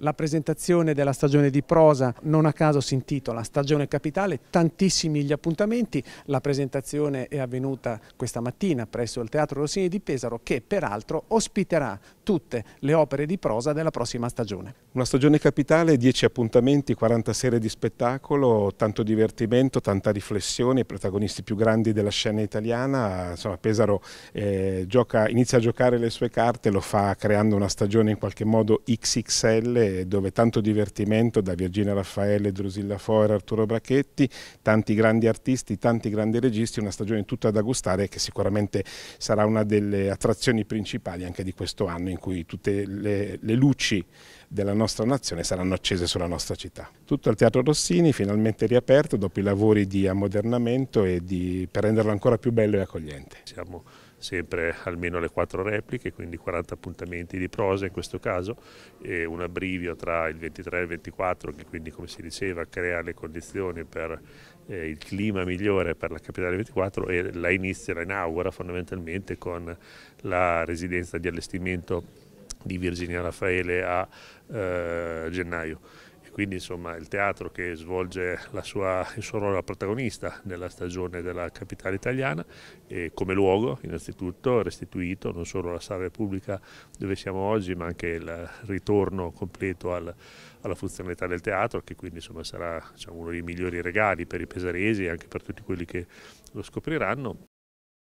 La presentazione della stagione di prosa non a caso si intitola Stagione Capitale, tantissimi gli appuntamenti, la presentazione è avvenuta questa mattina presso il Teatro Rossini di Pesaro che peraltro ospiterà tutte le opere di prosa della prossima stagione. Una stagione capitale, 10 appuntamenti, 40 serie di spettacolo, tanto divertimento, tanta riflessione, i protagonisti più grandi della scena italiana, insomma Pesaro eh, gioca, inizia a giocare le sue carte, lo fa creando una stagione in qualche modo XXL dove tanto divertimento da Virginia Raffaele, Drusilla Foer, Arturo Brachetti, tanti grandi artisti, tanti grandi registi, una stagione tutta da gustare che sicuramente sarà una delle attrazioni principali anche di questo anno in cui tutte le, le luci della nostra nazione saranno accese sulla nostra città. Tutto il Teatro Rossini finalmente riaperto dopo i lavori di ammodernamento e di, per renderlo ancora più bello e accogliente. Siamo sempre almeno le quattro repliche, quindi 40 appuntamenti di prosa in questo caso, e un abbrivio tra il 23 e il 24 che quindi come si diceva crea le condizioni per eh, il clima migliore per la capitale 24 e la inizia, la inaugura fondamentalmente con la residenza di allestimento di Virginia Raffaele a eh, gennaio quindi insomma il teatro che svolge sua, il suo ruolo da protagonista nella stagione della capitale italiana e come luogo innanzitutto restituito non solo la Sala Repubblica dove siamo oggi ma anche il ritorno completo al, alla funzionalità del teatro che quindi insomma sarà diciamo, uno dei migliori regali per i pesaresi e anche per tutti quelli che lo scopriranno